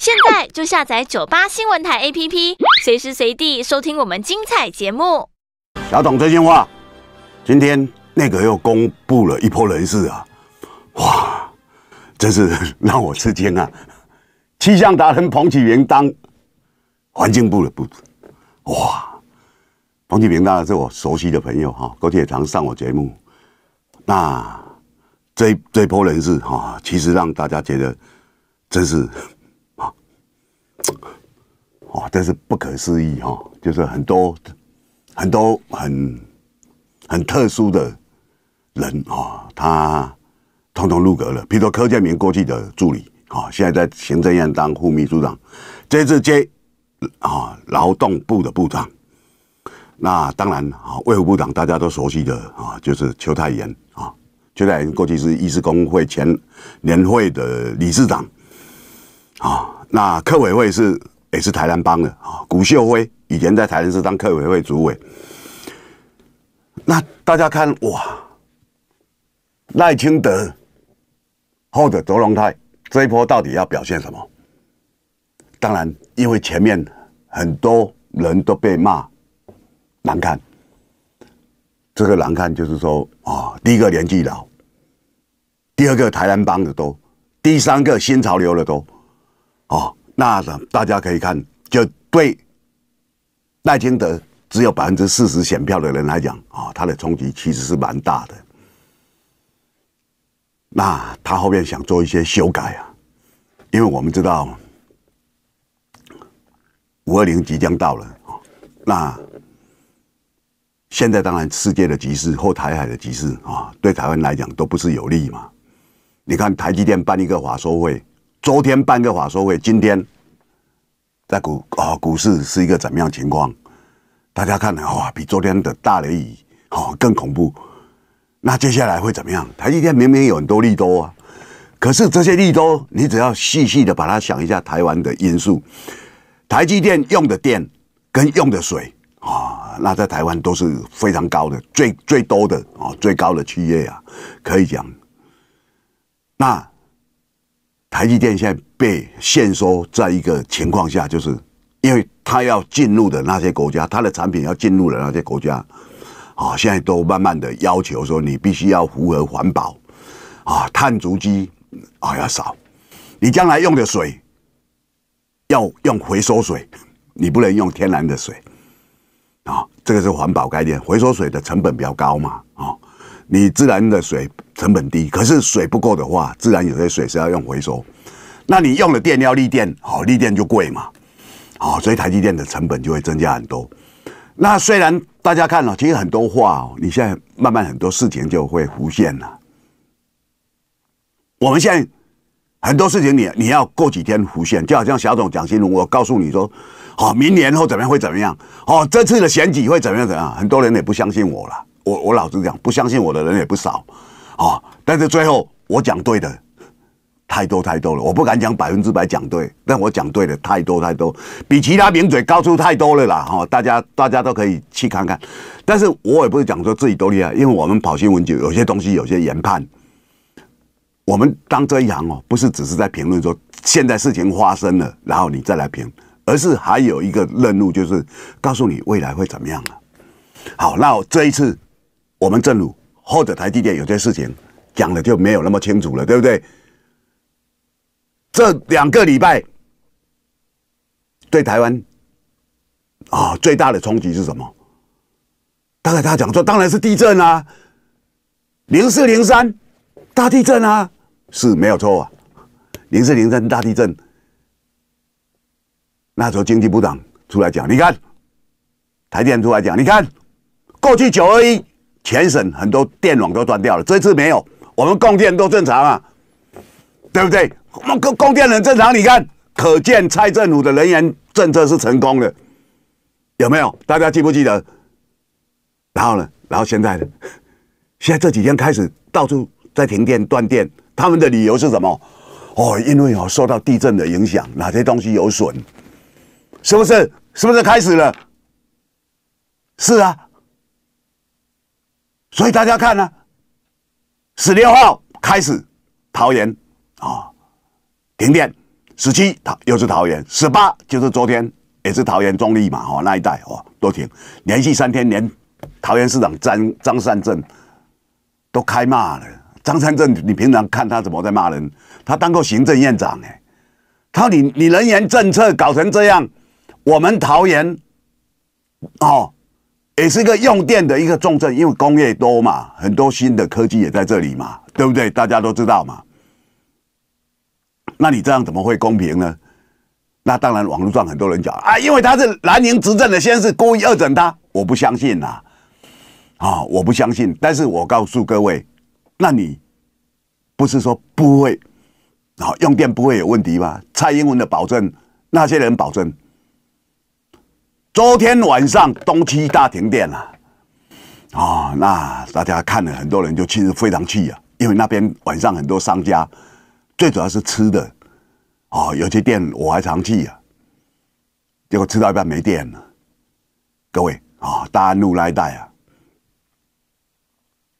现在就下载九八新闻台 APP，随时随地收听我们精彩节目。小董最近话，今天那个又公布了一波人事啊，哇，真是让我吃惊啊！气象达人彭启明当环境部的部长，哇，彭启明当然是我熟悉的朋友哈，过去常上我节目。那这这波人事哈，其实让大家觉得真是。哦，这是不可思议哈，就是很多很多很很特殊的人啊，他通通入阁了。譬如柯建明过去的助理啊，现在在行政院当副秘书长；这次接啊劳动部的部长。那当然啊，卫副部长大家都熟悉的啊，就是邱泰炎啊。邱泰炎过去是医师工会前年会的理事长啊。那客委会是也是台南帮的啊，古秀辉以前在台南市当客委会主委。那大家看哇，赖清德或者卓荣泰这一波到底要表现什么？当然，因为前面很多人都被骂难看，这个难看就是说啊，第一个年纪老，第二个台南帮的多，第三个新潮流的多。哦，那大家可以看，就对赖清德只有百分之四十选票的人来讲，啊，他的冲击其实是蛮大的。那他后面想做一些修改啊，因为我们知道五二零即将到了那现在当然世界的局势或台海的局势啊，对台湾来讲都不是有利嘛。你看台积电办一个华硕会。昨天办个法说会，今天在股啊股市是一个怎么样情况？大家看哇，比昨天的大雷雨哦更恐怖。那接下来会怎么样？台积电明明有很多利多啊，可是这些利多，你只要细细的把它想一下，台湾的因素，台积电用的电跟用的水啊，那在台湾都是非常高的，最最多的啊最高的企业啊，可以讲。那。台积电现在被限缩在一个情况下，就是因为它要进入的那些国家，它的产品要进入的那些国家，啊，现在都慢慢的要求说你必须要符合环保，啊，碳足迹啊要少，你将来用的水要用回收水，你不能用天然的水，啊，这个是环保概念，回收水的成本比较高嘛。你自然的水成本低，可是水不够的话，自然有些水是要用回收。那你用了电要立电，好立电就贵嘛，好，所以台积电的成本就会增加很多。那虽然大家看了，其实很多话，你现在慢慢很多事情就会浮现了。我们现在很多事情，你你要过几天浮现，就好像小总讲，新闻，我告诉你说，好，明年后怎么样会怎么样？哦，这次的选举会怎么样？怎样？很多人也不相信我了。我我老实讲，不相信我的人也不少，啊！但是最后我讲对的太多太多了，我不敢讲百分之百讲对，但我讲对的太多太多，比其他名嘴高出太多了啦！哈，大家大家都可以去看看。但是我也不是讲说自己多厉害，因为我们跑新闻局，有些东西有些研判，我们当这一行哦，不是只是在评论说现在事情发生了，然后你再来评，而是还有一个任务就是告诉你未来会怎么样啊！好，那这一次。我们正如或者台地电有些事情讲的就没有那么清楚了，对不对？这两个礼拜对台湾啊最大的冲击是什么？当然他讲说，当然是地震啊，零四零三大地震啊是没有错啊，零四零三大地震，那时候经济部长出来讲，你看台电出来讲，你看过去九二一。全省很多电网都断掉了，这次没有，我们供电都正常啊，对不对？我们供供电很正常，你看，可见蔡政府的人员政策是成功的，有没有？大家记不记得？然后呢？然后现在的，现在这几天开始到处在停电断电，他们的理由是什么？哦，因为哦受到地震的影响，哪些东西有损？是不是？是不是开始了？是啊。所以大家看呢，十六号开始桃园啊停电，十七桃又是桃园，十八就是昨天也是桃园中立嘛哦那一带哦都停，连续三天连桃园市长张张善政都开骂了。张善政，你平常看他怎么在骂人？他当过行政院长哎，他说你你人员政策搞成这样，我们桃园哦。也是一个用电的一个重镇，因为工业多嘛，很多新的科技也在这里嘛，对不对？大家都知道嘛。那你这样怎么会公平呢？那当然，网络上很多人讲啊，因为他是蓝营执政的，先是故意恶整他，我不相信呐，啊，我不相信。但是我告诉各位，那你不是说不会啊用电不会有问题吗？蔡英文的保证，那些人保证。昨天晚上东区大停电了，啊，那大家看了，很多人就实非常气啊，因为那边晚上很多商家，最主要是吃的，哦，有些店我还常去啊，结果吃到一半没电了，各位啊，大安路那一带啊，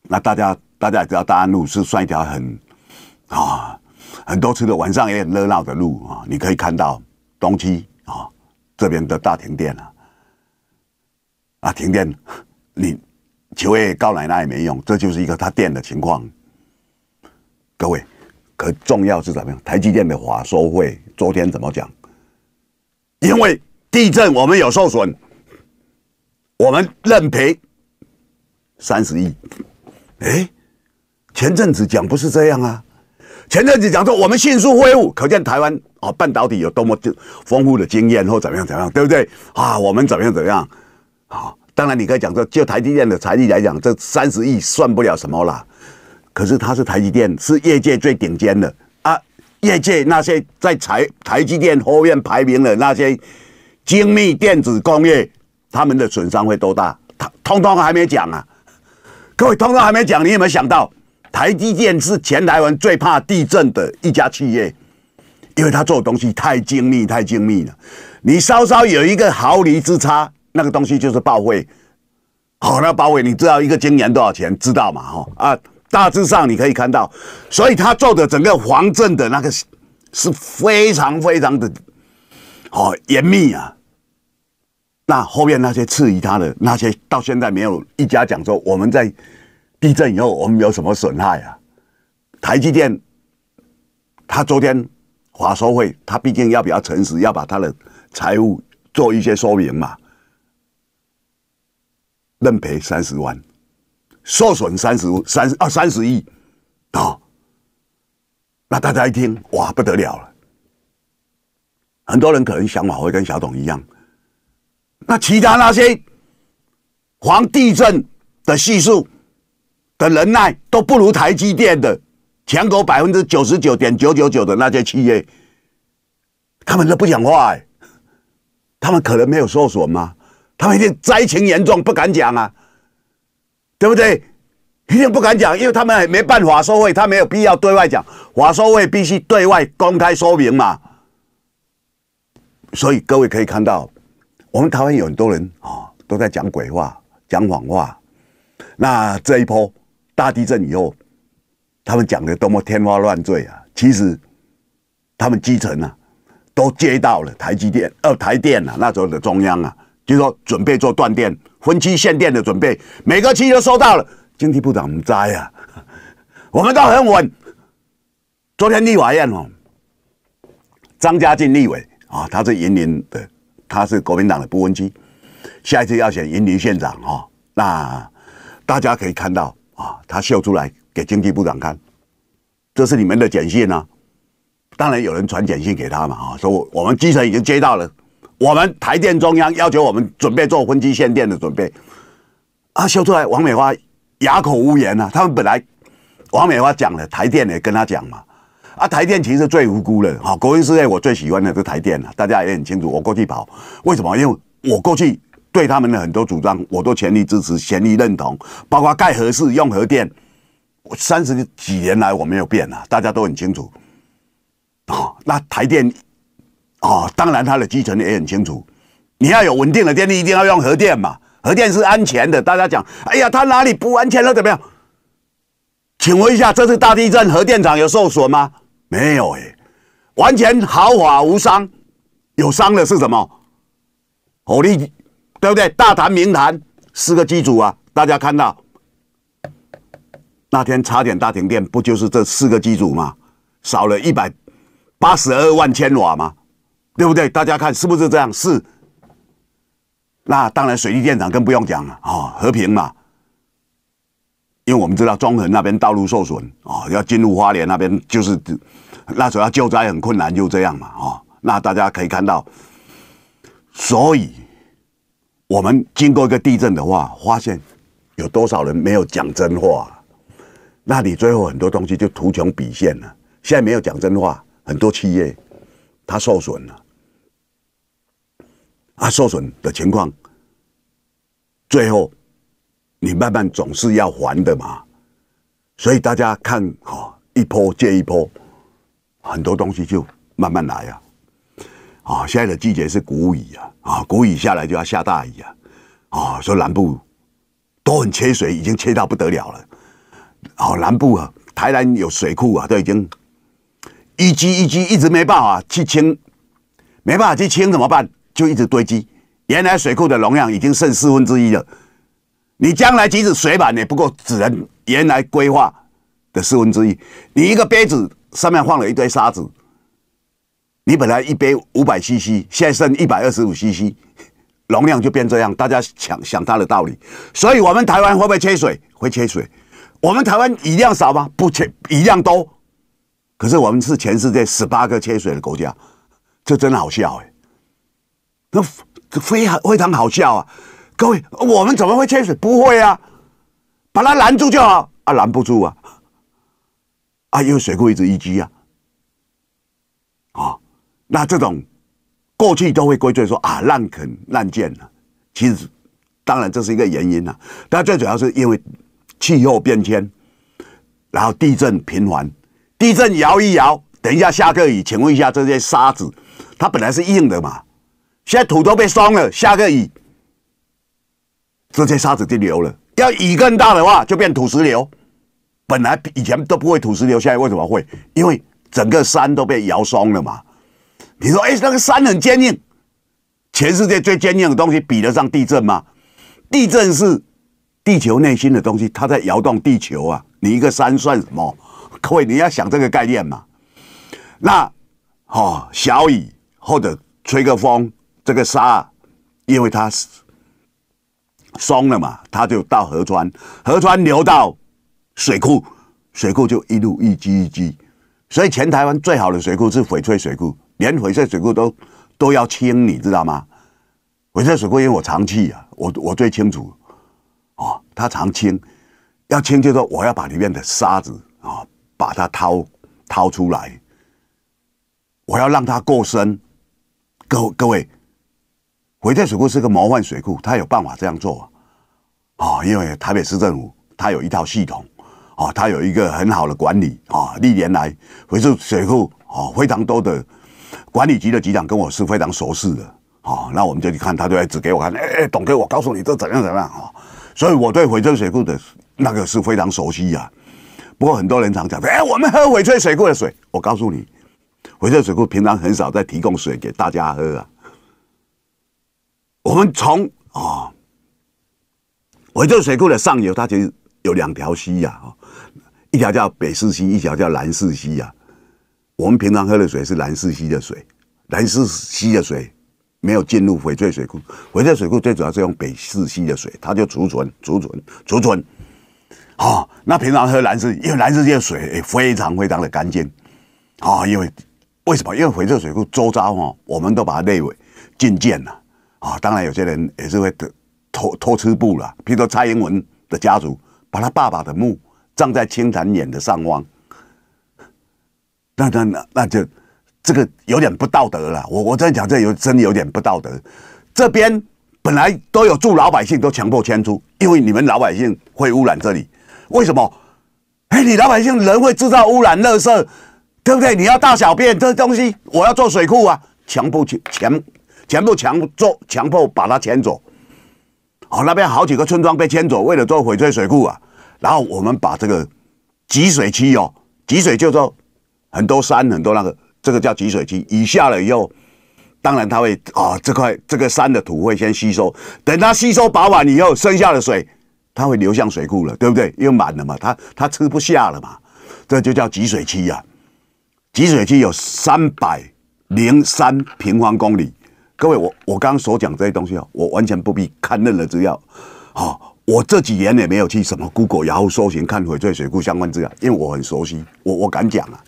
那大家大家也知道大安路是算一条很啊很多吃的，晚上也很热闹的路啊，你可以看到东区啊这边的大停电了。啊，停电！你求爷告奶奶也没用，这就是一个他电的情况。各位，可重要是怎么样？台积电的华收会昨天怎么讲？因为地震，我们有受损，我们认赔三十亿。哎，前阵子讲不是这样啊？前阵子讲说我们迅速恢复，可见台湾啊半导体有多么就丰富的经验或怎么样怎么样，对不对？啊，我们怎么样怎么样。好，当然你可以讲说，就台积电的财力来讲，这三十亿算不了什么啦。可是它是台积电，是业界最顶尖的啊。业界那些在台台积电后面排名的那些精密电子工业，他们的损伤会多大？他通通还没讲啊。各位通通还没讲，你有没有想到，台积电是前台湾最怕地震的一家企业，因为他做的东西太精密、太精密了，你稍稍有一个毫厘之差。那个东西就是报废。好那报会，你知道一个经验多少钱？知道嘛？哈啊，大致上你可以看到，所以他做的整个防震的那个是非常非常的，好严密啊。那后面那些质疑他的那些，到现在没有一家讲说我们在地震以后我们有什么损害啊？台积电，他昨天华收会，他毕竟要比较诚实，要把他的财务做一些说明嘛。认赔三十万，受损三十三二三十亿啊！那大家一听哇，不得了了。很多人可能想法会跟小董一样。那其他那些防地震的系数的能耐都不如台积电的，全国百分之九十九点九九九的那些企业，他们都不讲话，哎、他们可能没有受损吗？他们一定灾情严重，不敢讲啊，对不对？一定不敢讲，因为他们没办法收费，他没有必要对外讲。法收费必须对外公开说明嘛。所以各位可以看到，我们台湾有很多人啊，都在讲鬼话、讲谎话。那这一波大地震以后，他们讲的多么天花乱坠啊！其实他们基层啊，都接到了台积电、呃台电啊，那时候的中央啊。就说准备做断电、分期限电的准备，每个期都收到了。经济部长在啊，我们都很稳。昨天立法院哦，张家晋立委啊，他是云林的，他是国民党的不分机，下一次要选云林县长哦。那大家可以看到啊，他秀出来给经济部长看，这是你们的简讯啊。当然有人传简讯给他嘛啊，说我我们基层已经接到了。我们台电中央要求我们准备做分机限电的准备，啊，秀出来，王美花哑口无言啊。他们本来，王美花讲了，台电也跟他讲嘛。啊，台电其实最无辜了。好，国营事业我最喜欢的是台电了，大家也很清楚。我过去跑，为什么？因为我过去对他们的很多主张，我都全力支持、全力认同，包括盖核市、用核电，三十几年来我没有变啊，大家都很清楚。啊，那台电。哦，当然，它的基层也很清楚。你要有稳定的电力，一定要用核电嘛。核电是安全的，大家讲，哎呀，它哪里不安全了？怎么样？请问一下，这次大地震，核电厂有受损吗？没有哎，完全毫发无伤。有伤的是什么？火力，对不对？大谈名谈四个机组啊，大家看到那天差点大停电，不就是这四个机组吗？少了一百八十二万千瓦吗？对不对？大家看是不是这样？是。那当然，水利电厂更不用讲了，啊，和平嘛。因为我们知道中横那边道路受损，哦，要进入花莲那边就是，那时候要救灾很困难，就这样嘛，哦。那大家可以看到，所以，我们经过一个地震的话，发现有多少人没有讲真话？那你最后很多东西就图穷匕现了。现在没有讲真话，很多企业它受损了。啊，受损的情况，最后你慢慢总是要还的嘛。所以大家看哈，一波接一波，很多东西就慢慢来呀。啊，现在的季节是谷雨啊，啊，谷雨下来就要下大雨啊。啊，说南部都很缺水，已经缺到不得了了。哦，南部啊，台南有水库啊，都已经一级一级一直没办法去清，没办法去清怎么办？就一直堆积，原来水库的容量已经剩四分之一了。你将来即使水满也不够，只能原来规划的四分之一。你一个杯子上面放了一堆沙子，你本来一杯五百 CC，现在剩一百二十五 CC，容量就变这样。大家想想它的道理。所以，我们台湾会不会缺水？会缺水。我们台湾一样少吗？不缺，一样多。可是我们是全世界十八个缺水的国家，这真的好笑哎。那非非常好笑啊！各位，我们怎么会潜水？不会啊，把它拦住就好啊，拦不住啊，啊，因为水库一直淤积啊，啊，那这种过去都会归罪说啊，滥垦滥建了。其实当然这是一个原因啊，但最主要是因为气候变迁，然后地震频繁，地震摇一摇，等一下下个雨，请问一下，这些沙子它本来是硬的嘛？现在土都被松了，下个雨，这些沙子就流了。要雨更大的话，就变土石流。本来以前都不会土石流，现在为什么会？因为整个山都被摇松了嘛。你说，哎，那个山很坚硬，全世界最坚硬的东西比得上地震吗？地震是地球内心的东西，它在摇动地球啊。你一个山算什么？各位，你要想这个概念嘛。那，哦，小雨或者吹个风。这个沙，因为它松了嘛，它就到河川，河川流到水库，水库就一路一积一积，所以全台湾最好的水库是翡翠水库，连翡翠水库都都要清，你知道吗？翡翠水库因为我常去啊，我我最清楚，哦，它常清，要清就说我要把里面的沙子啊把它掏掏出来，我要让它过深，各各位。翡翠水库是个魔幻水库，它有办法这样做啊！因为台北市政府它有一套系统啊，它有一个很好的管理啊。历年来，翡翠水库啊，非常多的管理局的局长跟我是非常熟识的啊。那我们就去看，他就来指给我看，哎哎，董哥，我告诉你这怎样怎样啊！所以我对翡翠水库的那个是非常熟悉啊。不过很多人常讲，哎，我们喝翡翠水库的水，我告诉你，翡翠水库平常很少在提供水给大家喝啊。我们从哦，翡翠水库的上游，它其实有两条溪呀，一条叫北四溪，一条叫南四溪呀。我们平常喝的水是南四溪的水，南四溪的水没有进入翡翠水库。翡翠水库最主要是用北四溪的水，它就储存、储存、储存。好，那平常喝南色，因为南色溪的水非常非常的干净。哦，因为为什么？因为翡翠水库周遭哈，我们都把它列为禁建了。啊，当然有些人也是会偷偷吃布了，比如说蔡英文的家族把他爸爸的墓葬在清潭眼的上方，那那那那就这个有点不道德了。我我真样讲，这有真有点不道德。这边本来都有住老百姓，都强迫迁出，因为你们老百姓会污染这里。为什么？哎，你老百姓人会制造污染、垃圾，对不对？你要大小便这东西，我要做水库啊，迫部全。全部强做强迫把它迁走，哦，那边好几个村庄被迁走，为了做翡翠水库啊。然后我们把这个集水区哦，集水就做很多山很多那个，这个叫集水区。雨下了以后，当然它会啊，这块这个山的土会先吸收，等它吸收饱满以后，剩下的水它会流向水库了，对不对？因为满了嘛，它它吃不下了嘛，这就叫集水区呀。集水区有三百零三平方公里。各位，我我刚刚所讲这些东西啊，我完全不必看任何资料，好，我这几年也没有去什么 Google 然后搜寻看翡翠水库相关资料，因为我很熟悉，我我敢讲啊，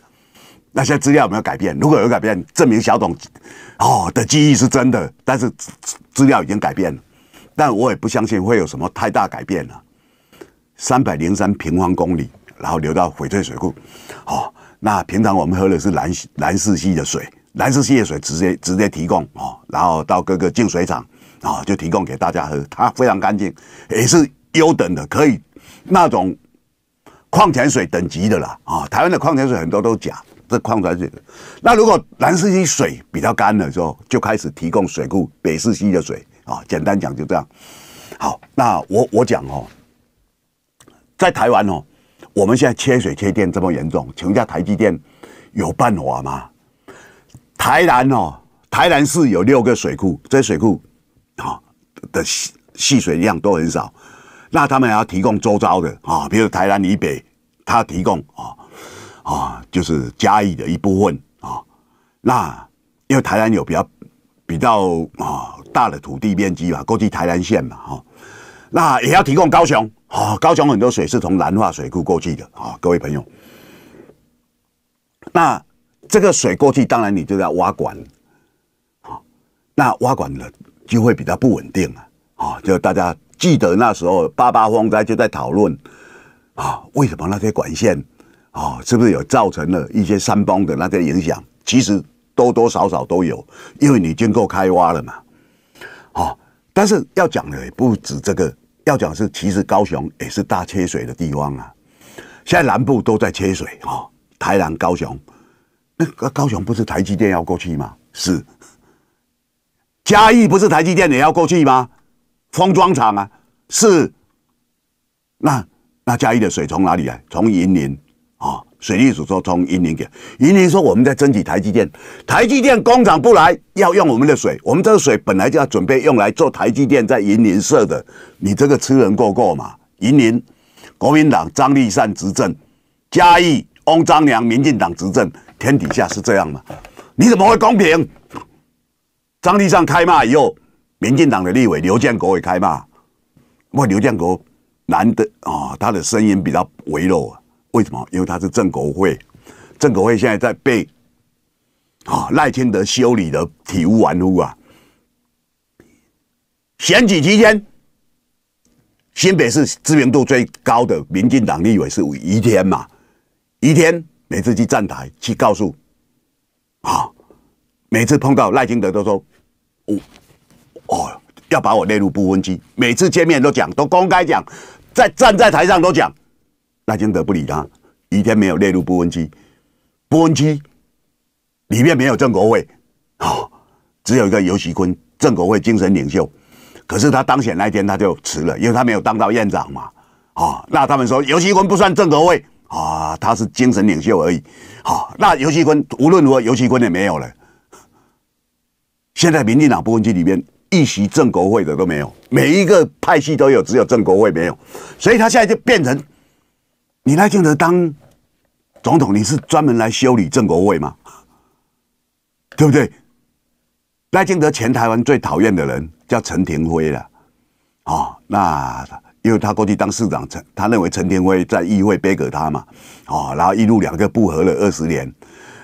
那些资料没有改变。如果有改变，证明小董哦的记忆是真的，但是资料已经改变了，但我也不相信会有什么太大改变了。三百零三平方公里，然后流到翡翠水库，好，那平常我们喝的是蓝蓝氏溪的水。南势溪的水直接直接提供哦，然后到各个净水厂，啊，就提供给大家喝。它非常干净，也是优等的，可以那种矿泉水等级的啦。啊，台湾的矿泉水很多都假，这矿泉水。那如果南势溪水比较干的时候，就开始提供水库北四溪的水。啊，简单讲就这样。好，那我我讲哦，在台湾哦，我们现在缺水缺电这么严重，请问一下台积电有办法吗？台南哦，台南市有六个水库，这些水库，哈的蓄蓄水量都很少，那他们要提供周遭的啊，比如台南以北，他提供啊啊，就是嘉义的一部分啊。那因为台南有比较比较啊大的土地面积嘛，过去台南县嘛哈，那也要提供高雄啊，高雄很多水是从南化水库过去的啊，各位朋友，那。这个水过去，当然你就要挖管，啊，那挖管的就会比较不稳定了，啊，就大家记得那时候八八风灾就在讨论，啊，为什么那些管线，啊，是不是有造成了一些山崩的那个影响？其实多多少少都有，因为你经过开挖了嘛，啊，但是要讲的也不止这个，要讲是其实高雄也是大缺水的地方啊，现在南部都在缺水，啊，台南、高雄。那高雄不是台积电要过去吗？是，嘉义不是台积电也要过去吗？封装厂啊，是。那那嘉义的水从哪里来？从云林啊，水利署说从云林给。云林说我们在争取台积电，台积电工厂不来要用我们的水，我们这个水本来就要准备用来做台积电在云林设的。你这个吃人过过嘛？云林国民党张立善执政，嘉义。翁章良，民进党执政，天底下是这样吗？你怎么会公平？张立上开骂以后，民进党的立委刘建国也开骂。不刘建国难得啊，他的声音比较微弱。为什么？因为他是正国会，正国会现在在被啊赖清德修理的体无完肤啊。选举期间，新北市知名度最高的民进党立委是吴宜谦嘛？一天每次去站台去告诉，啊，每次碰到赖清德都说我哦要把我列入不分区，每次见面都讲都公开讲，在站在台上都讲，赖清德不理他，一天没有列入不分区，不分区里面没有郑国卫，啊，只有一个尤熙坤，郑国卫精神领袖，可是他当选那一天他就辞了，因为他没有当到院长嘛，啊，那他们说尤熙坤不算郑国卫。啊，他是精神领袖而已。好，那尤戏坤无论如何，尤戏坤也没有了。现在民进党不分区里面一席正国会的都没有，每一个派系都有，只有正国会没有。所以他现在就变成，你嘉庆德当总统，你是专门来修理郑国会吗？对不对？赖清德前台湾最讨厌的人叫陈廷辉了。啊，那。因为他过去当市长，陈他认为陈天辉在议会背给他嘛，哦，然后一路两个不和了二十年，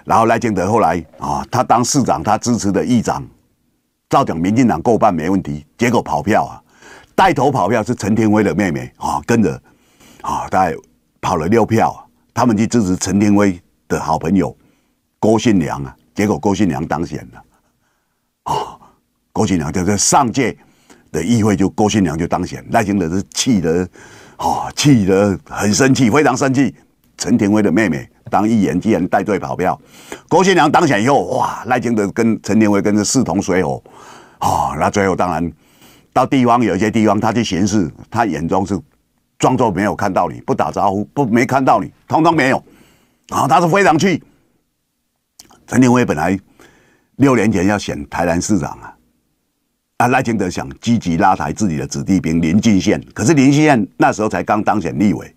然后赖清德后来啊，他当市长，他支持的议长，照讲民进党过半没问题，结果跑票啊，带头跑票是陈天辉的妹妹啊，跟着啊，大概跑了六票，他们去支持陈天辉的好朋友郭信良啊，结果郭信良当选了，啊，郭信良就在上届。的议会就郭新良就当选，赖清德是气得，哦，气得很生气，非常生气。陈廷威的妹妹当议员，竟然带队跑票，郭新良当选以后，哇，赖清德跟陈廷威跟着势同水火，哦，那最后当然到地方，有一些地方他去巡视，他眼中是装作没有看到你，不打招呼，不没看到你，通通没有，然后他是非常气。陈廷威本来六年前要选台南市长啊。啊，赖清德想积极拉抬自己的子弟兵林进县，可是林进县那时候才刚当选立委，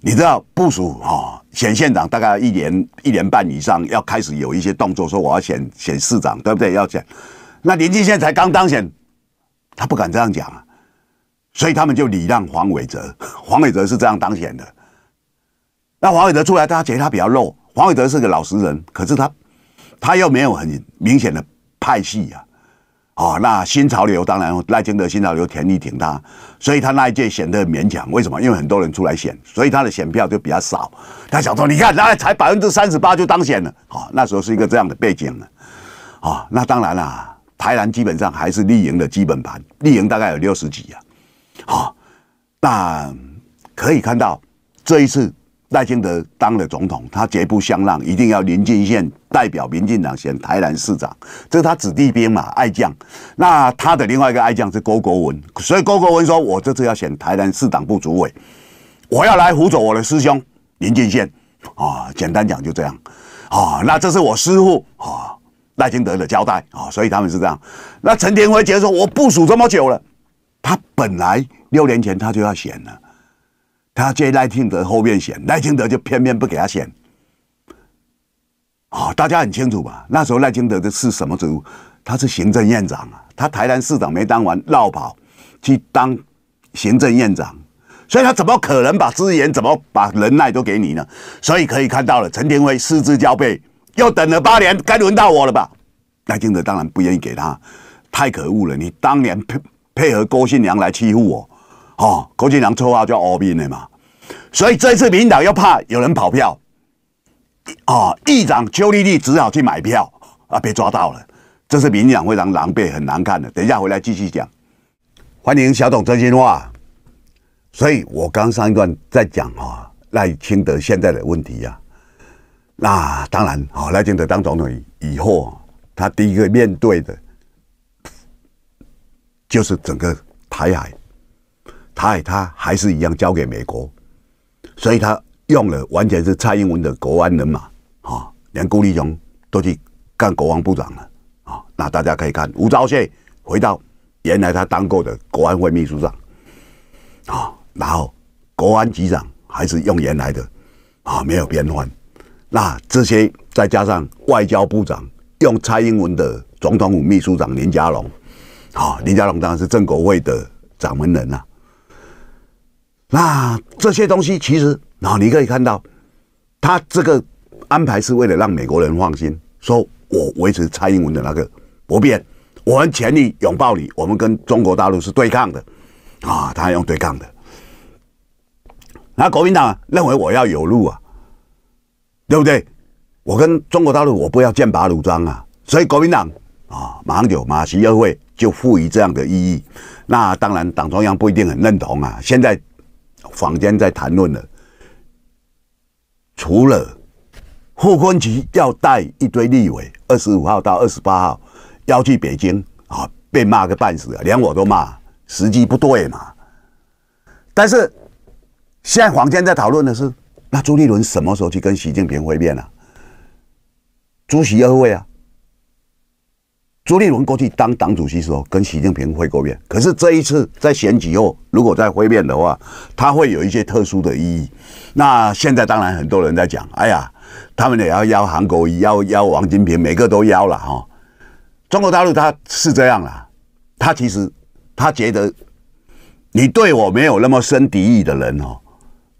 你知道部署啊，选县长大概一年一年半以上，要开始有一些动作，说我要选选市长，对不对？要选，那林进县才刚当选，他不敢这样讲啊，所以他们就礼让黄伟哲，黄伟哲是这样当选的。那黄伟哲出来，大家觉得他比较弱，黄伟哲是个老实人，可是他他又没有很明显的派系啊。啊，那新潮流当然赖清德，新潮流田力挺他，所以他那一届显得很勉强，为什么？因为很多人出来选，所以他的选票就比较少。他想说，你看，那才百分之三十八就当选了。好，那时候是一个这样的背景了。啊，那当然了，台南基本上还是立营的基本盘，立营大概有六十几呀。好，那可以看到这一次。赖清德当了总统，他绝不相让，一定要林进宪代表民进党选台南市长。这是他子弟兵嘛，爱将。那他的另外一个爱将是郭国文，所以郭国文说：“我这次要选台南市党部主委，我要来辅佐我的师兄林进宪。”啊，简单讲就这样。啊，那这是我师父啊赖清德的交代啊，所以他们是这样。那陈建辉接着说：“我部署这么久了，他本来六年前他就要选了。”他接赖清德后面选，赖清德就偏偏不给他选，好，大家很清楚吧？那时候赖清德的是什么职务？他是行政院长啊，他台南市长没当完，绕跑去当行政院长，所以他怎么可能把资源、怎么把人脉都给你呢？所以可以看到了，陈廷辉失之交臂，又等了八年，该轮到我了吧？赖清德当然不愿意给他，太可恶了！你当年配配合郭新娘来欺负我。哦，郭俊良策划叫恶兵的嘛，所以这次民党又怕有人跑票，啊，议长邱丽丽只好去买票啊，被抓到了，这是民党非常狼狈、很难看的。等一下回来继续讲，欢迎小董真心话。所以我刚上一段在讲啊，赖清德现在的问题呀，那当然，哦，赖清德当总统以后，他第一个面对的，就是整个台海。他他还是一样交给美国，所以他用了完全是蔡英文的国安人马啊，连顾立雄都去干国防部长了啊。那大家可以看吴钊燮回到原来他当过的国安会秘书长啊，然后国安局长还是用原来的啊，没有变换。那这些再加上外交部长用蔡英文的总统府秘书长林佳龙啊，林佳龙当然是政国会的掌门人啊。那这些东西，其实然后你可以看到，他这个安排是为了让美国人放心，说我维持蔡英文的那个不变，我们全力拥抱你，我们跟中国大陆是对抗的，啊，他用对抗的。那国民党认为我要有路啊，对不对？我跟中国大陆我不要剑拔弩张啊，所以国民党啊，马上就马习峰会就赋予这样的意义。那当然，党中央不一定很认同啊，现在。坊间在谈论了，除了霍坤奇要带一堆立委，二十五号到二十八号要去北京啊，被骂个半死啊，连我都骂，时机不对嘛。但是现在坊间在讨论的是，那朱立伦什么时候去跟习近平会面啊？朱席二位啊。朱立伦过去当党主席时候跟习近平会过面，可是这一次在选举后，如果再会面的话，他会有一些特殊的意义。那现在当然很多人在讲，哎呀，他们也要邀韩国，邀邀王金平，每个都邀了哈。中国大陆他是这样啦，他其实他觉得，你对我没有那么深敌意的人哦，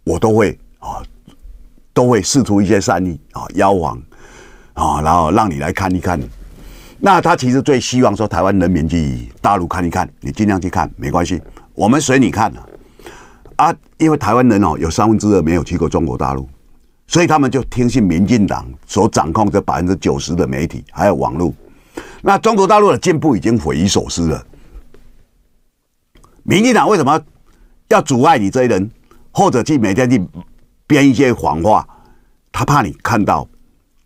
我都会啊，都会试图一些善意啊邀王啊，然后让你来看一看。那他其实最希望说台湾人民去大陆看一看，你尽量去看，没关系，我们随你看啊。啊，因为台湾人哦有三分之二没有去过中国大陆，所以他们就听信民进党所掌控这百分之九十的媒体还有网络。那中国大陆的进步已经匪夷所思了。民进党为什么要阻碍你这些人，或者去每天去编一些谎话？他怕你看到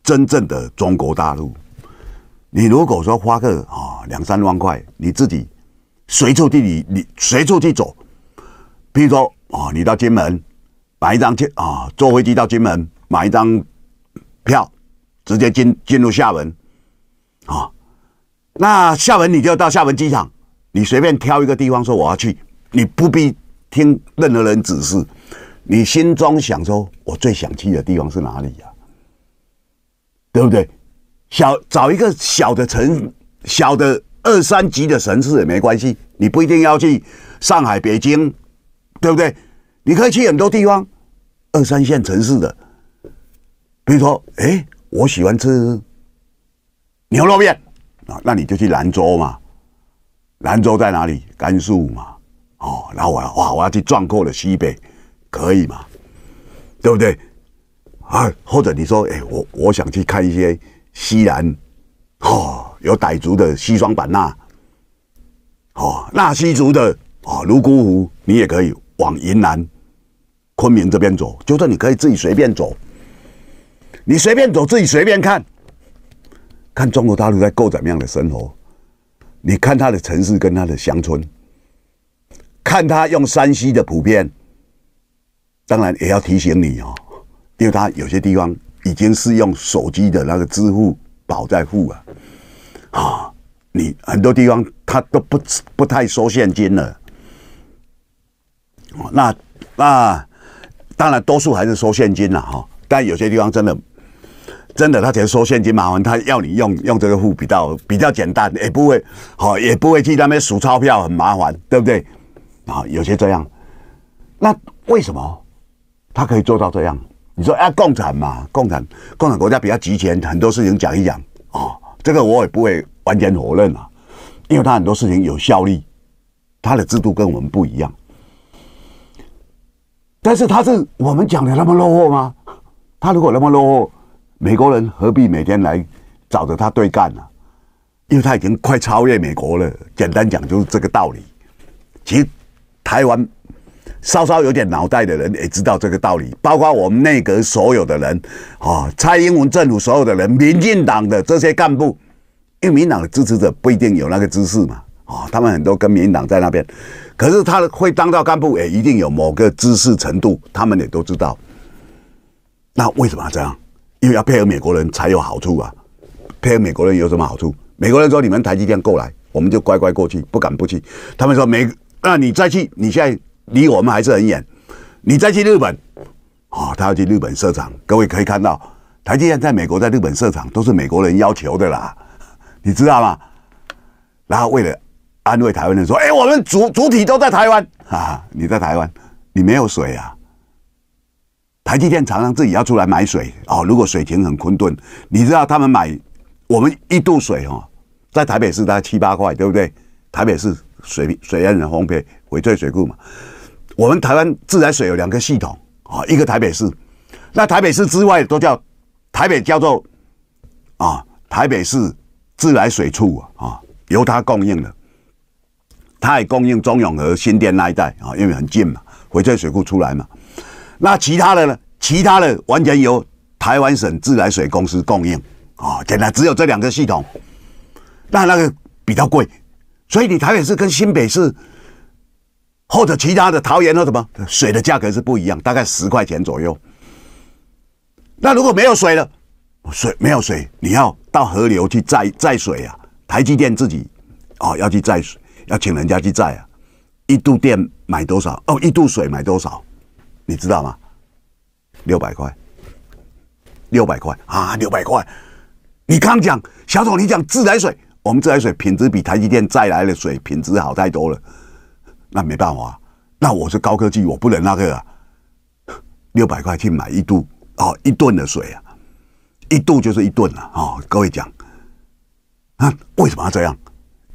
真正的中国大陆。你如果说花个啊两三万块，你自己随处地你你随处去走，比如说啊，你到金门买一张去啊，坐飞机到金门买一张票，直接进进入厦门啊，那厦门你就到厦门机场，你随便挑一个地方说我要去，你不必听任何人指示，你心中想说，我最想去的地方是哪里呀？对不对？小找一个小的城，小的二三级的城市也没关系，你不一定要去上海、北京，对不对？你可以去很多地方，二三线城市的，比如说，哎，我喜欢吃牛肉面啊，那你就去兰州嘛。兰州在哪里？甘肃嘛。哦，然后我要哇，我要去壮阔的西北，可以嘛？对不对？啊，或者你说，哎，我我想去看一些。西南，哦，有傣族的西双版纳，哦，纳西族的哦，泸沽湖，你也可以往云南昆明这边走，就算你可以自己随便走，你随便走，自己随便看，看中国大陆在过怎么样的生活，你看他的城市跟他的乡村，看他用山西的普遍，当然也要提醒你哦，因为他有些地方。已经是用手机的那个支付宝在付了，啊，你很多地方他都不不太收现金了。那那当然多数还是收现金了哈，但有些地方真的真的他觉得收现金麻烦，他要你用用这个付比较比较简单，也不会好也不会去那边数钞票很麻烦，对不对？啊，有些这样，那为什么他可以做到这样？你说啊，共产嘛，共产，共产国家比较集权，很多事情讲一讲啊，这个我也不会完全否认啊，因为他很多事情有效力，他的制度跟我们不一样，但是他是我们讲的那么落后吗？他如果那么落后，美国人何必每天来找着他对干呢？因为他已经快超越美国了，简单讲就是这个道理，其实台湾。稍稍有点脑袋的人也知道这个道理，包括我们内阁所有的人，啊，蔡英文政府所有的人，民进党的这些干部，因为民党的支持者不一定有那个知识嘛，啊，他们很多跟民进党在那边，可是他会当到干部，也一定有某个知识程度，他们也都知道。那为什么要这样？因为要配合美国人才有好处啊。配合美国人有什么好处？美国人说你们台积电过来，我们就乖乖过去，不敢不去。他们说美，那你再去，你现在。离我们还是很远。你再去日本哦，他要去日本设厂，各位可以看到，台积电在美国、在日本设厂都是美国人要求的啦，你知道吗？然后为了安慰台湾人，说：“哎，我们主主体都在台湾啊，你在台湾，你没有水啊。”台积电常常自己要出来买水哦。如果水情很困顿，你知道他们买我们一度水哦，在台北市大概七八块，对不对？台北市水水源很红撇翡翠水库嘛。我们台湾自来水有两个系统啊，一个台北市，那台北市之外都叫台北叫做啊台北市自来水处啊，由它供应的，它也供应中永和新店那一带啊，因为很近嘛，翡翠水库出来嘛。那其他的呢？其他的完全由台湾省自来水公司供应啊，简单只有这两个系统，那那个比较贵，所以你台北市跟新北市。或者其他的陶园呢？什么水的价格是不一样？大概十块钱左右。那如果没有水了，水没有水，你要到河流去载载水啊！台积电自己哦要去载水，要请人家去载啊！一度电买多少？哦，一度水买多少？你知道吗？六百块，六百块啊，六百块！你刚讲小董，你讲自来水，我们自来水品质比台积电载来的水品质好太多了。那没办法那我是高科技，我不能那个 六百块去买一度啊一吨的水啊，一度就是一了啊！哦！各位讲，那为什么要这样？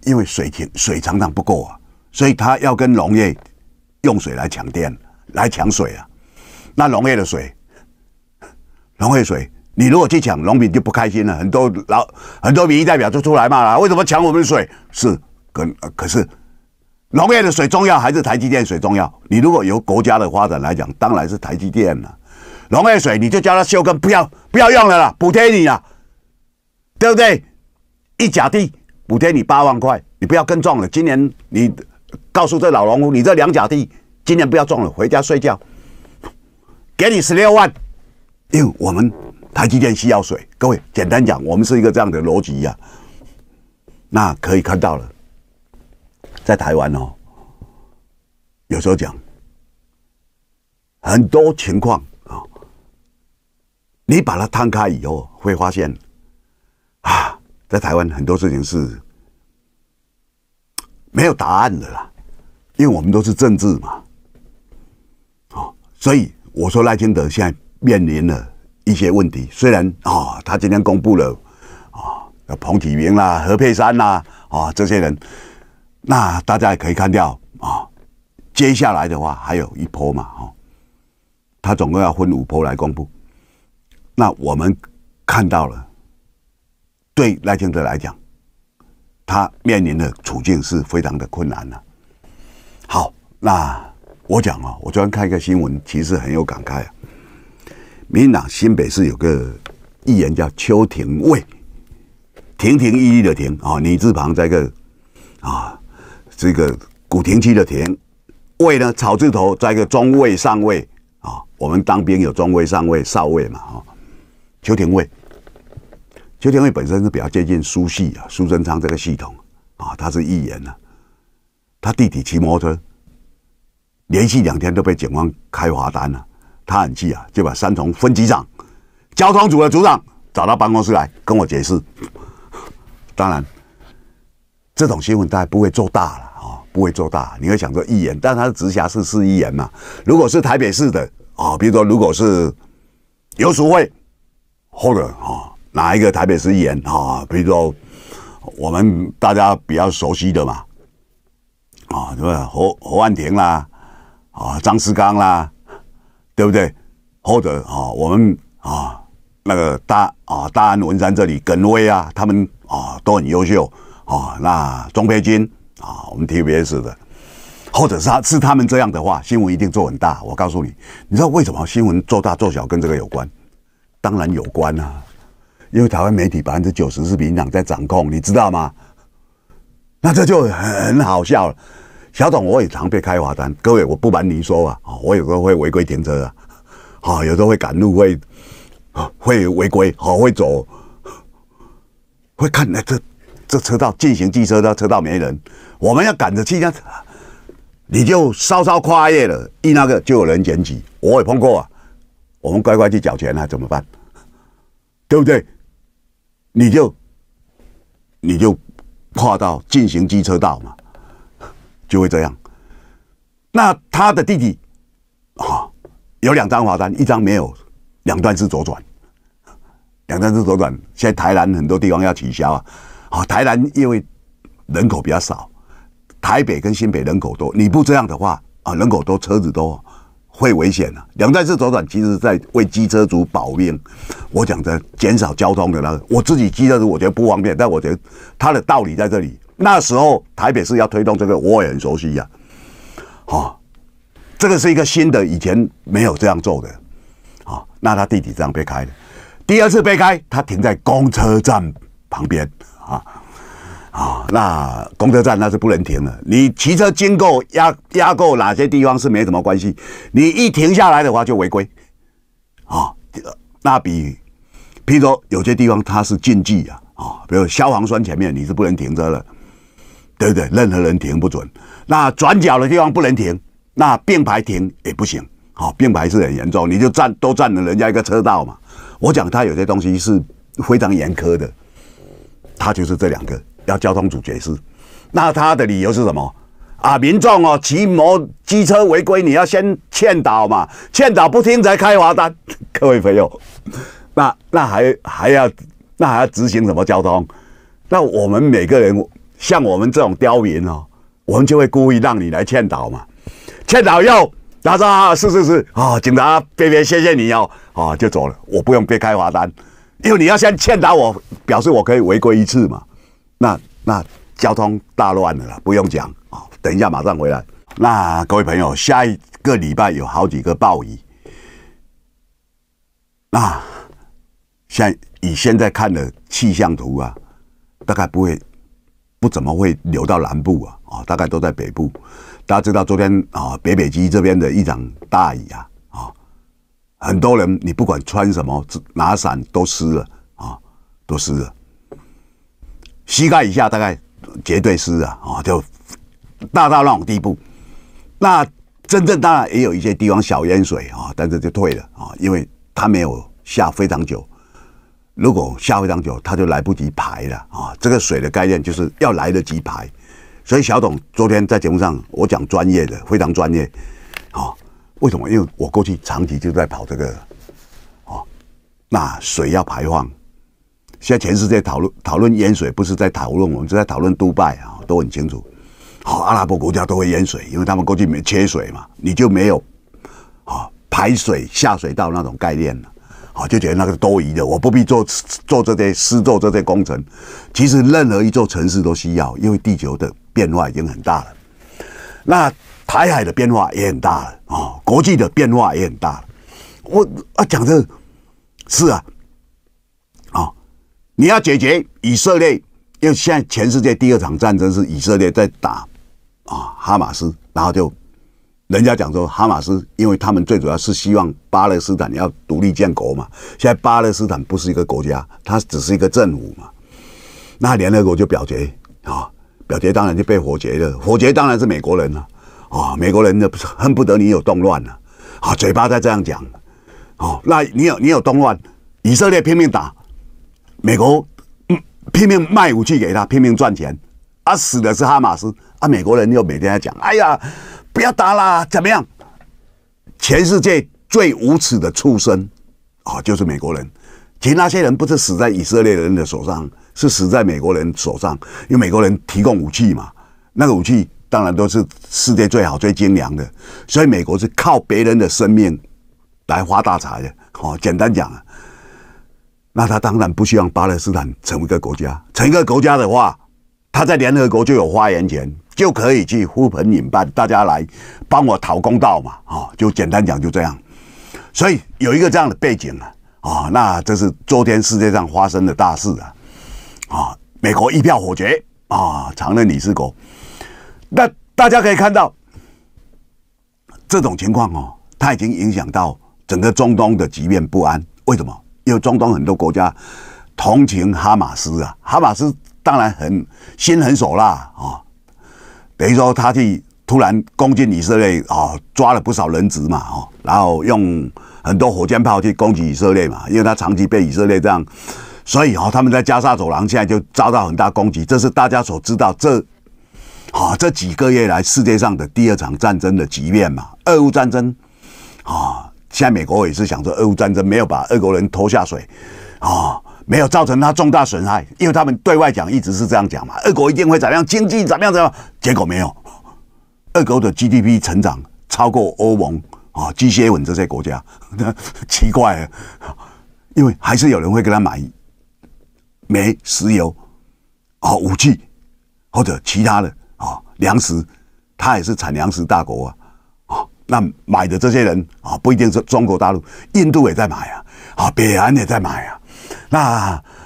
因为水钱水常常不够啊，所以他要跟农业用水来抢电，来抢水啊。那农业的水，农业水，你如果去抢，农民就不开心了。很多老很多民意代表就出来骂了：为什么抢我们的水？是可可是。农业的水重要还是台积电水重要？你如果由国家的发展来讲，当然是台积电了。农业水你就叫他修根，不要不要用了啦，补贴你啦，对不对？一甲地补贴你八万块，你不要耕种了。今年你告诉这老农夫，你这两甲地今年不要种了，回家睡觉，给你十六万，因为我们台积电需要水。各位，简单讲，我们是一个这样的逻辑呀。那可以看到了。在台湾哦，有时候讲很多情况啊，你把它摊开以后，会发现啊，在台湾很多事情是没有答案的啦，因为我们都是政治嘛，啊，所以我说赖清德现在面临了一些问题。虽然啊，他今天公布了啊，彭启明啦、何佩珊啦啊这些人。那大家也可以看到啊，接下来的话还有一波嘛，哦，他总共要分五波来公布。那我们看到了，对赖清德来讲，他面临的处境是非常的困难了。好，那我讲哦，我昨天看一个新闻，其实很有感慨啊。民进党新北市有个议员叫邱廷尉，亭亭玉立的亭啊，女字旁在一个啊。这个古田区的田卫呢，草字头，加一个中尉上尉啊，我们当兵有中尉、上尉、少尉嘛，哈。邱廷尉，邱廷尉本身是比较接近苏系啊，苏贞昌这个系统啊，他是议员呢。他弟弟骑摩托，连续两天都被警方开罚单了，他很气啊，就把三重分局长、交通组的组长找到办公室来跟我解释，当然。这种新闻大家不会做大了啊，不会做大。你会想说议员，但他是直辖市市议员嘛？如果是台北市的啊，比如说如果是游淑惠，或者啊哪一个台北市议员啊，比如说我们大家比较熟悉的嘛啊，对吧？何何万庭啦，啊张世刚啦，对不对？或者啊我们啊那个大啊大安文山这里耿威啊，他们啊都很优秀。哦，那装备金啊，我们 TBS 的，或者是他是他们这样的话，新闻一定做很大。我告诉你，你知道为什么新闻做大做小跟这个有关？当然有关啊，因为台湾媒体百分之九十是民党在掌控，你知道吗？那这就很好笑了。小董我也常被开罚单，各位我不瞒您说啊，我有时候会违规停车啊，啊，有时候会赶路会会违规，好会走，会看那这。这车道进行机车道，车道没人，我们要赶着去，那你就稍稍跨越了，一那个就有人捡起，我也碰过啊。我们乖乖去缴钱啊，怎么办？对不对？你就你就跨到进行机车道嘛，就会这样。那他的弟弟啊，有两张罚单，一张没有，两段是左转，两段是左转。现在台南很多地方要取消。啊。啊，台南因为人口比较少，台北跟新北人口多。你不这样的话啊，人口多车子多会危险的。两站式左转其实在为机车族保命。我讲的减少交通的那个，我自己机车族我觉得不方便，但我觉得它的道理在这里。那时候台北市要推动这个，我也很熟悉呀。好，这个是一个新的，以前没有这样做的。好，那他第这样被开，第二次被开，他停在公车站。旁边啊啊，那公车站那是不能停的。你骑车经过压压过哪些地方是没什么关系，你一停下来的话就违规啊。那比如，譬如有些地方它是禁忌啊啊，比如消防栓前面你是不能停车的，对不对？任何人停不准。那转角的地方不能停，那并排停也不行。好，并排是很严重，你就占都占了人家一个车道嘛。我讲他有些东西是非常严苛的。他就是这两个要交通主角是。那他的理由是什么啊？民众哦，骑摩机车违规，你要先劝导嘛，劝导不听才开罚单。各位朋友，那那还还要那还要执行什么交通？那我们每个人像我们这种刁民哦，我们就会故意让你来劝导嘛，劝导又他说啊是是是啊，警察别别谢谢你哦，啊就走了，我不用被开罚单。因为你要先欠打我，表示我可以违规一次嘛？那那交通大乱了啦，不用讲啊！等一下马上回来。那各位朋友，下一个礼拜有好几个暴雨。那像以现在看的气象图啊，大概不会不怎么会流到南部啊啊，大概都在北部。大家知道昨天啊，北北极这边的一场大雨啊。很多人，你不管穿什么，拿伞都湿了啊，都湿了。膝盖以下大概绝对湿了啊，就大到那种地步。那真正当然也有一些地方小淹水啊，但是就退了啊，因为它没有下非常久。如果下非常久，它就来不及排了啊。这个水的概念就是要来得及排，所以小董昨天在节目上我讲专业的，非常专业，好。为什么？因为我过去长期就在跑这个，哦，那水要排放，现在全世界讨论讨论淹水，不是在讨论，我们是在讨论杜拜啊，都很清楚，好，阿拉伯国家都会淹水，因为他们过去没缺水嘛，你就没有啊排水下水道那种概念了，好，就觉得那个多余的，我不必做做这些施做这些工程，其实任何一座城市都需要，因为地球的变化已经很大了，那。台海的变化也很大了，哦，国际的变化也很大了。我啊讲这，是啊，啊，你要解决以色列，因为现在全世界第二场战争是以色列在打啊哈马斯，然后就人家讲说哈马斯，因为他们最主要是希望巴勒斯坦要独立建国嘛。现在巴勒斯坦不是一个国家，它只是一个政府嘛。那联合国就表决啊，表决当然就被否决了，否决当然是美国人了。啊，美国人的不是恨不得你有动乱呢，啊，嘴巴在这样讲，哦，那你有你有动乱，以色列拼命打，美国拼命卖武器给他，拼命赚钱，啊死的是哈马斯，啊美国人又每天在讲，哎呀不要打啦，怎么样？全世界最无耻的畜生啊，就是美国人。其实那些人不是死在以色列人的手上，是死在美国人手上，因为美国人提供武器嘛，那个武器。当然都是世界最好、最精良的，所以美国是靠别人的生命来发大财的。好，简单讲，那他当然不希望巴勒斯坦成为一个国家。成一个国家的话，他在联合国就有发言权，就可以去呼朋引伴，大家来帮我讨公道嘛。哦，就简单讲就这样。所以有一个这样的背景啊，啊，那这是昨天世界上发生的大事啊，啊，美国一票否决啊，常任理事国。那大家可以看到，这种情况哦，它已经影响到整个中东的局面不安。为什么？因为中东很多国家同情哈马斯啊，哈马斯当然很心狠手辣啊，等于说他去突然攻击以色列啊，抓了不少人质嘛哦，然后用很多火箭炮去攻击以色列嘛，因为他长期被以色列这样，所以哦，他们在加沙走廊现在就遭到很大攻击，这是大家所知道这。好，这几个月来，世界上的第二场战争的局面嘛，俄乌战争。啊，现在美国也是想说，俄乌战争没有把俄国人拖下水，啊，没有造成他重大损害，因为他们对外讲一直是这样讲嘛，俄国一定会怎么样，经济怎么样怎样，结果没有。俄国的 GDP 成长超过欧盟，啊，机械稳这些国家，奇怪，因为还是有人会给他买煤、石油，啊，武器或者其他的。粮食，它也是产粮食大国啊，啊，那买的这些人啊，不一定是中国大陆，印度也在买啊，啊，北韩也在买啊，那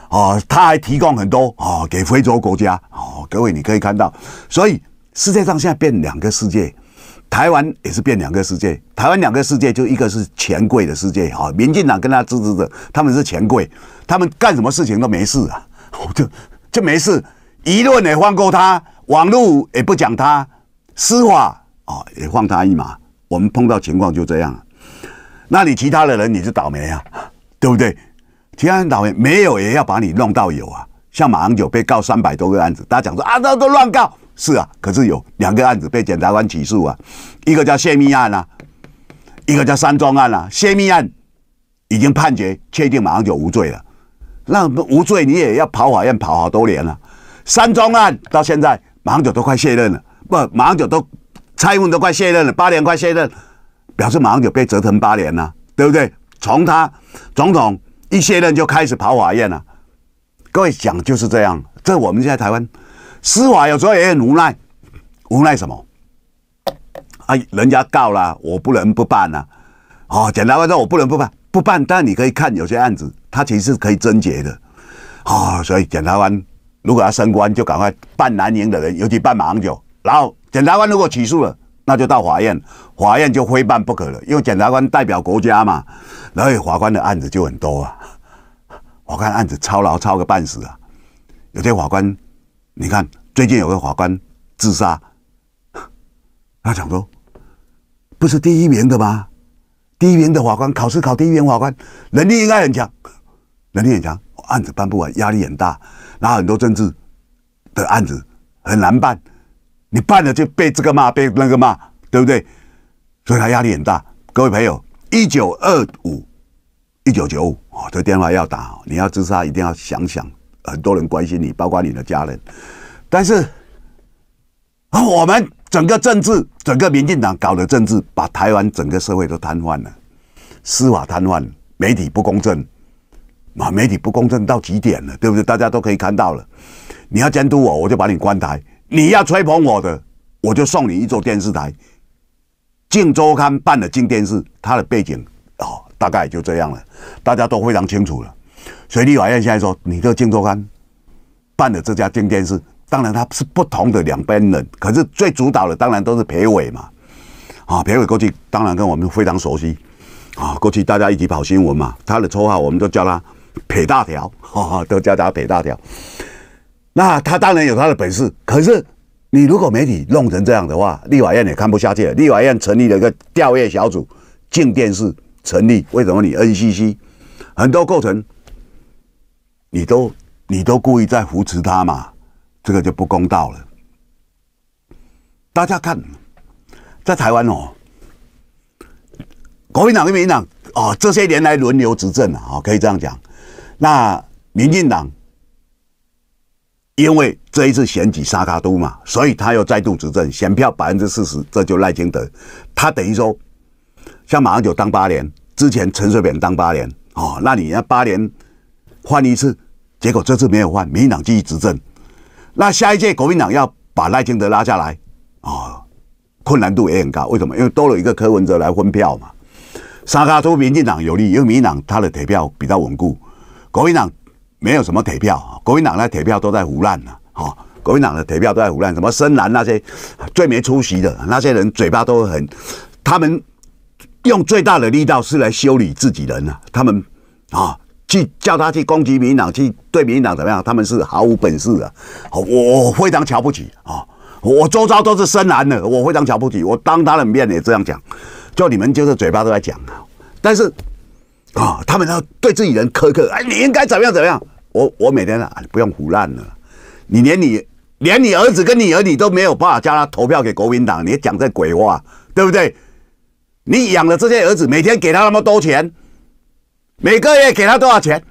啊，他还提供很多哦给非洲国家哦，各位你可以看到，所以世界上现在变两个世界，台湾也是变两个世界，台湾两个世界就一个是权贵的世界啊，民进党跟他支持者他们是权贵，他们干什么事情都没事啊，就就没事，舆论也放过他。网络也不讲他，司法啊也放他一马。我们碰到情况就这样了。那你其他的人你就倒霉啊，对不对？其他人倒霉，没有也要把你弄到有啊。像马航九被告三百多个案子，大家讲说啊，那都乱告。是啊，可是有两个案子被检察官起诉啊，一个叫泄密案啊，一个叫山庄案啊。泄密案已经判决确定马航九无罪了，那无罪你也要跑法院跑好多年了。山庄案到现在。马英九都快卸任了，不，马英九都蔡英文都快卸任了，八年快卸任，表示马英九被折腾八年了，对不对？从他总统一卸任就开始跑法院了，各位讲就是这样，这我们现在台湾司法有时候也很无奈，无奈什么？哎，人家告了，我不能不办啊！哦，检察官说我不能不办，不办，但你可以看有些案子，他其实是可以终结的，哦，所以检察官。如果要升官，就赶快办南营的人，尤其办马航九。然后检察官如果起诉了，那就到法院，法院就非办不可了，因为检察官代表国家嘛。然后法官的案子就很多啊，法官案子操劳操个半死啊。有些法官，你看最近有个法官自杀，他讲说，不是第一名的吗？第一名的法官考试考第一名法官，能力应该很强，能力很强，案子办不完，压力很大。然后很多政治的案子很难办，你办了就被这个骂被那个骂，对不对？所以他压力很大。各位朋友，一九二五、一九九五，哦，这电话要打。你要自杀一定要想想，很多人关心你，包括你的家人。但是我们整个政治，整个民进党搞的政治，把台湾整个社会都瘫痪了，司法瘫痪，媒体不公正。啊，媒体不公正到极点了，对不对？大家都可以看到了。你要监督我，我就把你关台；你要吹捧我的，我就送你一座电视台。竞周刊办的竞电视，它的背景哦，大概就这样了。大家都非常清楚了。所以立法院现在说，你这竞周刊办的这家竞电视，当然它是不同的两边人，可是最主导的当然都是裴伟嘛。啊，裴伟过去当然跟我们非常熟悉啊，过去大家一起跑新闻嘛。他的绰号我们都叫他。北大条，都叫他北大条。那他当然有他的本事，可是你如果媒体弄成这样的话，立法院也看不下去了。立法院成立了一个调阅小组，静电视成立。为什么？你 NCC 很多构成，你都你都故意在扶持他嘛？这个就不公道了。大家看，在台湾哦，国民党跟民党哦，这些年来轮流执政啊，可以这样讲。那民进党，因为这一次选举沙卡都嘛，所以他又再度执政，选票百分之四十，这就赖清德，他等于说，像马英九当八年，之前陈水扁当八年，哦，那你要八年换一次，结果这次没有换，民进党继续执政，那下一届国民党要把赖清德拉下来，哦，困难度也很高，为什么？因为多了一个柯文哲来分票嘛，沙卡都民进党有利，因为民进党他的铁票比较稳固。国民党没有什么铁票，国民党的铁票都在胡乱呢，哈！国民党的铁票都在胡乱，什么深蓝那些最没出息的那些人，嘴巴都很，他们用最大的力道是来修理自己人呢，他们啊去叫他去攻击民党，去对民党怎么样？他们是毫无本事的，我非常瞧不起啊！我周遭都是深蓝的，我非常瞧不起，我当他的面也这样讲，就你们就是嘴巴都在讲啊，但是。啊，他们都对自己人苛刻，哎，你应该怎么样怎么样？我我每天啊，不用胡乱了，你连你连你儿子跟你儿女都没有办法叫他投票给国民党，你讲这鬼话，对不对？你养了这些儿子，每天给他那么多钱，每个月给他多少钱？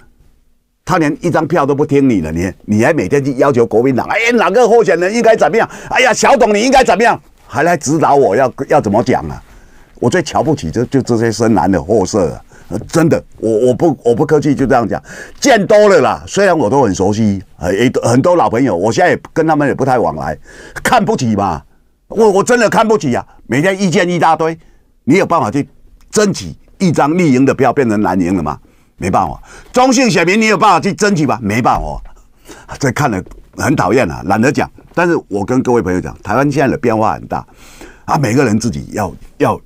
他连一张票都不听你的，你你还每天去要求国民党，哎，哪个候选人应该怎么样？哎呀，小董你应该怎么样？还来指导我要要怎么讲啊？我最瞧不起就就这些深蓝的货色啊。真的，我我不我不客气，就这样讲，见多了啦。虽然我都很熟悉，很很多老朋友，我现在也跟他们也不太往来，看不起嘛。我我真的看不起呀，每天意见一大堆，你有办法去争取一张绿营的票变成蓝营了吗？没办法，中性选民你有办法去争取吧？没办法，这看了很讨厌啊，懒得讲。但是我跟各位朋友讲，台湾现在的变化很大啊，每个人自己要要。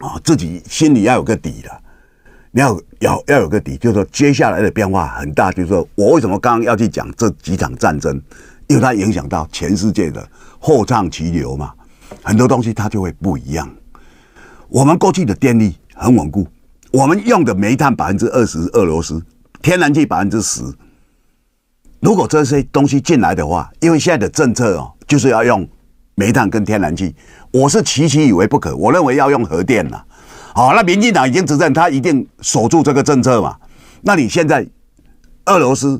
啊，自己心里要有个底的，你要要要有个底，就是说接下来的变化很大，就是说我为什么刚刚要去讲这几场战争，因为它影响到全世界的货畅其流嘛，很多东西它就会不一样。我们过去的电力很稳固，我们用的煤炭百分之二十俄罗斯天然气百分之十，如果这些东西进来的话，因为现在的政策哦，就是要用。煤炭跟天然气，我是齐其以为不可。我认为要用核电呐。好，那民进党已经执政，他一定守住这个政策嘛。那你现在俄罗斯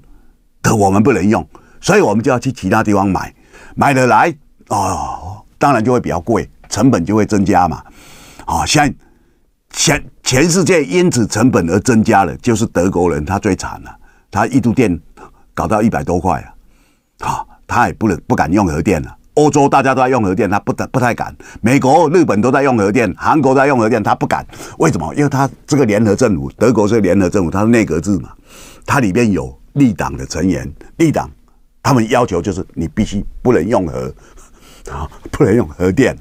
的我们不能用，所以我们就要去其他地方买，买了来哦，当然就会比较贵，成本就会增加嘛。好，现全全世界因此成本而增加了，就是德国人他最惨了，他一度电搞到一百多块啊，好，他也不能不敢用核电了。欧洲大家都在用核电，他不得不太敢。美国、日本都在用核电，韩国在用核电，他不敢。为什么？因为他这个联合政府，德国是联合政府，它是内阁制嘛，它里面有立党的成员，立党他们要求就是你必须不能用核，啊，不能用核电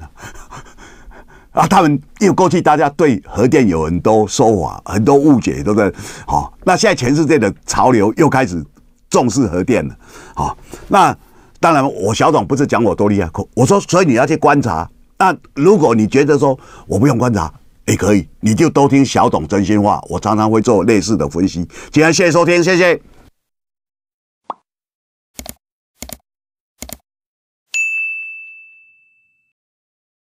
啊，他们又过去大家对核电有很多说法，很多误解都在。好，那现在全世界的潮流又开始重视核电了。好，那。当然，我小董不是讲我多厉害，我说，所以你要去观察。那如果你觉得说我不用观察，也可以，你就都听小董真心话。我常常会做类似的分析。今天谢谢收听，谢谢。